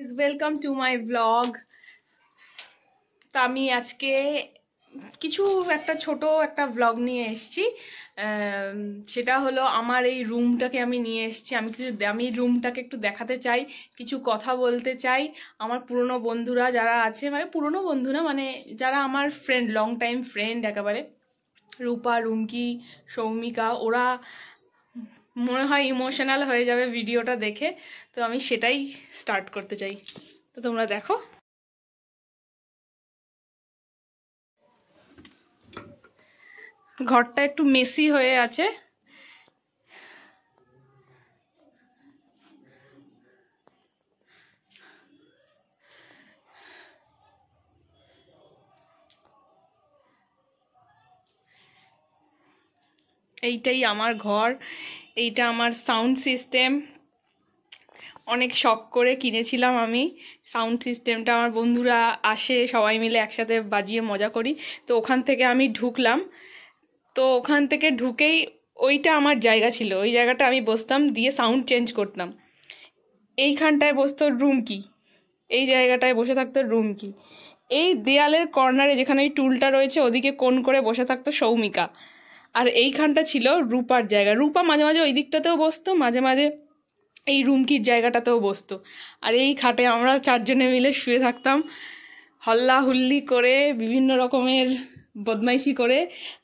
Is welcome to my blog তো আমি আজকে কিছু একটা ছোট একটা ব্লগ নিয়ে এসছি সেটা হলো আমার এই রুমটাকে আমি নিয়ে এসছি আমি কিছু আমি রুমটাকে একটু দেখাতে চাই কিছু কথা বলতে চাই আমার পুরনো বন্ধুরা যারা আছে মানে পুরনো বন্ধুরা মানে যারা আমার ফ্রেন্ড লং টাইম ফ্রেন্ড একেবারে রূপা রুমকি সৌমিকা ওরা মনে হয় ইমোশনাল হয়ে যাবে ভিডিওটা দেখে তো আমি সেটাই স্টার্ট করতে চাই তো তোমরা দেখো ঘরটা একটু মেসি হয়ে আছে এইটাই আমার ঘর এইটা আমার সাউন্ড সিস্টেম অনেক শখ করে কিনেছিলাম আমি সাউন্ড সিস্টেমটা আমার বন্ধুরা আসে সবাই মিলে একসাথে বাজিয়ে মজা করি তো ওখান থেকে আমি ঢুকলাম তো ওখান থেকে ঢুকেই ওইটা আমার জায়গা ছিল ওই জায়গাটা আমি বসতাম দিয়ে সাউন্ড চেঞ্জ করতাম এইখানটায় বসতো কি এই জায়গাটায় বসে থাকতো কি এই দেয়ালের কর্নারে যেখানে এই টুলটা রয়েছে ওদিকে কোন করে বসে থাকতো সৌমিকা আর এইখানটা ছিল রূপার জায়গা রূপা মাঝে মাঝে ওই দিকটাতেও বসতো মাঝে মাঝে এই রুমকির জায়গাটাতেও বসতো আর এই খাটে আমরা চারজনে মিলে শুয়ে থাকতাম হল্লা হুল্লি করে বিভিন্ন রকমের বদমাইশি করে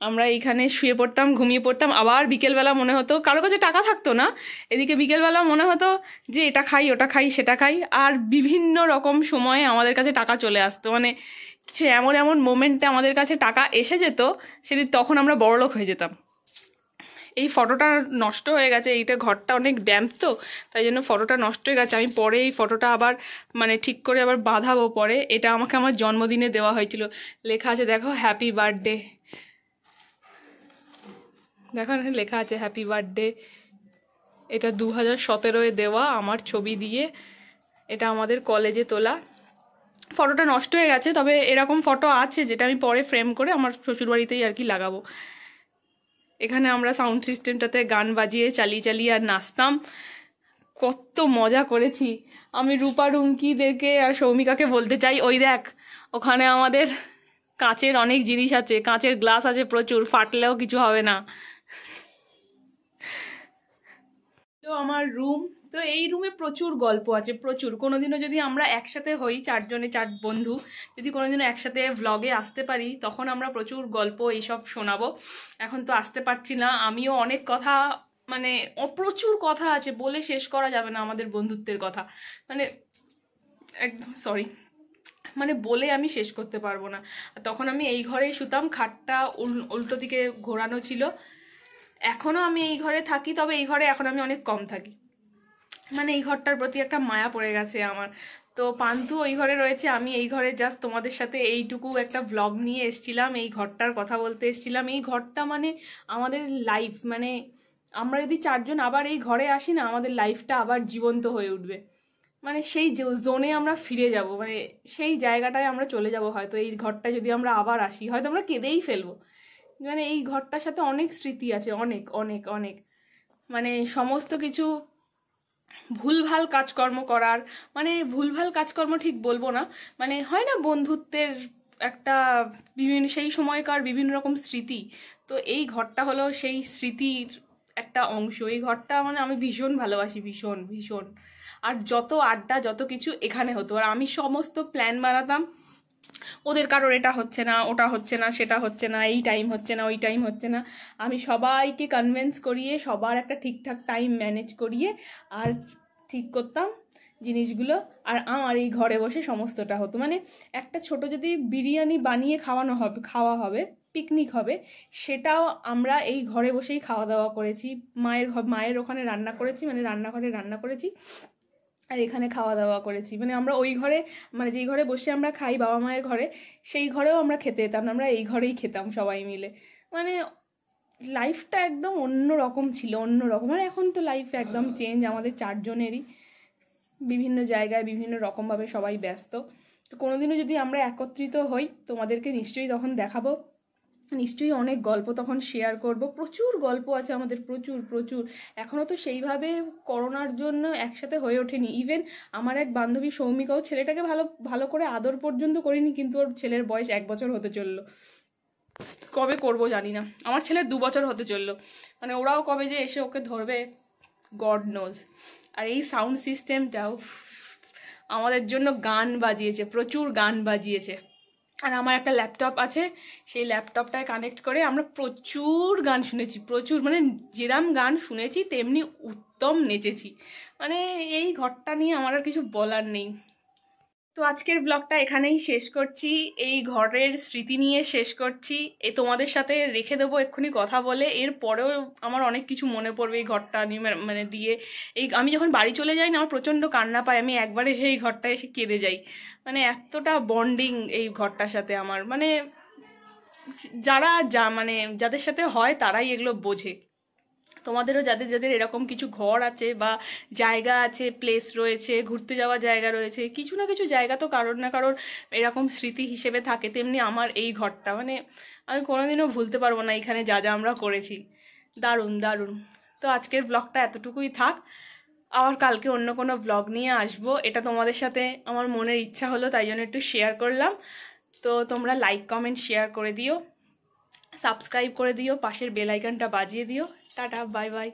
আমরা এইখানে শুয়ে পড়তাম ঘুমিয়ে পড়তাম আবার বিকেলবেলা মনে হতো কারো কাছে টাকা থাকতো না এদিকে বিকেলবেলা মনে হতো যে এটা খাই ওটা খাই সেটা খাই আর বিভিন্ন রকম সময়ে আমাদের কাছে টাকা চলে আসতো মানে কিছু এমন এমন মোমেন্টে আমাদের কাছে টাকা এসে যেত সেদিন তখন আমরা বড়লোক হয়ে যেতাম এই ফটোটা নষ্ট হয়ে গেছে এইটা ঘরটা অনেক ড্যাম্প তো তাই জন্য ফটোটা নষ্ট হয়ে গেছে আমি পরে এই ফটোটা আবার মানে ঠিক করে আবার বাঁধাবো পরে এটা আমাকে আমার জন্মদিনে দেওয়া হয়েছিল লেখা আছে দেখো হ্যাপি বার্থডে দেখো লেখা আছে হ্যাপি বার্থডে এটা দু হাজার সতেরোয় দেওয়া আমার ছবি দিয়ে এটা আমাদের কলেজে তোলা ফটোটা নষ্ট হয়ে গেছে তবে এরকম ফটো আছে যেটা আমি পরে ফ্রেম করে আমার শ্বশুরবাড়িতেই আর কি লাগাবো এখানে আমরা সাউন্ড সিস্টেমটাতে গান বাজিয়ে চালিয়ে চালিয়ে আর নাচতাম কত মজা করেছি আমি রূপা রুমকিদেরকে আর সৌমিকাকে বলতে চাই ওই দেখ ওখানে আমাদের কাঁচের অনেক জিনিস আছে কাঁচের গ্লাস আছে প্রচুর ফাটলেও কিছু হবে না তো আমার রুম তো এই রুমে প্রচুর গল্প আছে প্রচুর কোনোদিনও যদি আমরা একসাথে হই চারজনে চার বন্ধু যদি কোনোদিনও একসাথে ভ্লগে আসতে পারি তখন আমরা প্রচুর গল্প এইসব শোনাবো এখন তো আসতে পারছি না আমিও অনেক কথা মানে প্রচুর কথা আছে বলে শেষ করা যাবে না আমাদের বন্ধুত্বের কথা মানে একদম সরি মানে বলে আমি শেষ করতে পারবো না তখন আমি এই ঘরেই শুতাম খাটটা উল্টো দিকে ঘোরানো ছিল এখনও আমি এই ঘরে থাকি তবে এই ঘরে এখন আমি অনেক কম থাকি মানে এই ঘরটার প্রতি একটা মায়া পড়ে গেছে আমার তো পান্তু ওই ঘরে রয়েছে আমি এই ঘরে জাস্ট তোমাদের সাথে এইটুকু একটা ব্লগ নিয়ে এসছিলাম এই ঘরটার কথা বলতে এসছিলাম এই ঘরটা মানে আমাদের লাইফ মানে আমরা যদি চারজন আবার এই ঘরে আসি না আমাদের লাইফটা আবার জীবন্ত হয়ে উঠবে মানে সেই জোনে আমরা ফিরে যাব মানে সেই জায়গাটায় আমরা চলে যাব হয়তো এই ঘরটা যদি আমরা আবার আসি হয়তো আমরা কেঁদেই ফেলবো মানে এই ঘরটার সাথে অনেক স্মৃতি আছে অনেক অনেক অনেক মানে সমস্ত কিছু ভুলভাল কাজকর্ম করার মানে ভুলভাল কাজকর্ম ঠিক বলবো না মানে হয় না বন্ধুত্বের একটা বিভিন্ন সেই সময়কার বিভিন্ন রকম স্মৃতি তো এই ঘরটা হলো সেই স্মৃতির একটা অংশ এই ঘরটা মানে আমি ভীষণ ভালোবাসি ভীষণ ভীষণ আর যত আড্ডা যত কিছু এখানে হতো আর আমি সমস্ত প্ল্যান বানাতাম ওদের কারোর এটা হচ্ছে না ওটা হচ্ছে না সেটা হচ্ছে না এই টাইম হচ্ছে না ওই টাইম হচ্ছে না আমি সবাইকে কনভেন্স করিয়ে সবার একটা ঠিকঠাক টাইম ম্যানেজ করিয়ে আর ঠিক করতাম জিনিসগুলো আর আমার এই ঘরে বসে সমস্তটা হতো মানে একটা ছোট যদি বিরিয়ানি বানিয়ে খাওয়ানো হবে খাওয়া হবে পিকনিক হবে সেটাও আমরা এই ঘরে বসেই খাওয়া দাওয়া করেছি মায়ের মায়ের ওখানে রান্না করেছি মানে রান্নাঘরে রান্না করেছি আর এখানে খাওয়া দাওয়া করেছি মানে আমরা ওই ঘরে মানে যেই ঘরে বসে আমরা খাই বাবা মায়ের ঘরে সেই ঘরেও আমরা খেতে যেতাম না আমরা এই ঘরেই খেতাম সবাই মিলে মানে লাইফটা একদম অন্য রকম ছিল অন্য রকম আর মানে এখন তো লাইফ একদম চেঞ্জ হ্যাঁ। আমাদের চারজনেরই বিভিন্ন জায়গায় বিভিন্ন রকমভাবে সবাই ব্যস্ত তো কোনোদিনও যদি আমরা একত্রিত হই তোমাদেরকে নিশ্চয়ই তখন দেখাবো নিশ্চয়ই অনেক গল্প তখন শেয়ার করব প্রচুর গল্প আছে আমাদের প্রচুর প্রচুর এখনও তো সেইভাবে করোনার জন্য একসাথে হয়ে ওঠেনি ইভেন আমার এক বান্ধবী সৌমিকাও ছেলেটাকে ভালো ভালো করে আদর পর্যন্ত করিনি কিন্তু ওর ছেলের বয়স এক বছর হতে চলল কবে করব জানি না আমার ছেলের দু বছর হতে চলল মানে ওরাও কবে যে এসে ওকে ধরবে গড নোজ আর এই সাউন্ড সিস্টেমটাও আমাদের জন্য গান বাজিয়েছে প্রচুর গান বাজিয়েছে আর আমার একটা ল্যাপটপ আছে সেই ল্যাপটপটায় কানেক্ট করে আমরা প্রচুর গান শুনেছি প্রচুর মানে যেরাম গান শুনেছি তেমনি উত্তম নেচেছি মানে এই ঘরটা নিয়ে আমার আর কিছু বলার নেই তো আজকের ব্লগটা এখানেই শেষ করছি এই ঘরের স্মৃতি নিয়ে শেষ করছি এ তোমাদের সাথে রেখে দেবো এক্ষুনি কথা বলে এর পরেও আমার অনেক কিছু মনে পড়বে এই ঘরটা মানে দিয়ে এই আমি যখন বাড়ি চলে যাই না আমার প্রচণ্ড কান্না পাই আমি একবারে সেই ঘরটা এসে কেঁদে যাই মানে এতটা বন্ডিং এই ঘরটার সাথে আমার মানে যারা যা মানে যাদের সাথে হয় তারাই এগুলো বোঝে তোমাদেরও যাদের যাদের এরকম কিছু ঘর আছে বা জায়গা আছে প্লেস রয়েছে ঘুরতে যাওয়া জায়গা রয়েছে কিছু না কিছু জায়গা তো কারোর না কারোর এরকম স্মৃতি হিসেবে থাকে তেমনি আমার এই ঘরটা মানে আমি কোনোদিনও ভুলতে পারবো না এখানে যা যা আমরা করেছি দারুণ দারুণ তো আজকের ব্লগটা এতটুকুই থাক আবার কালকে অন্য কোনো ব্লগ নিয়ে আসব এটা তোমাদের সাথে আমার মনের ইচ্ছা হলো তাই জন্য একটু শেয়ার করলাম তো তোমরা লাইক কমেন্ট শেয়ার করে দিও সাবস্ক্রাইব করে দিও পাশের বেল আইকনটা বাজিয়ে দিও টাটা বাই বাই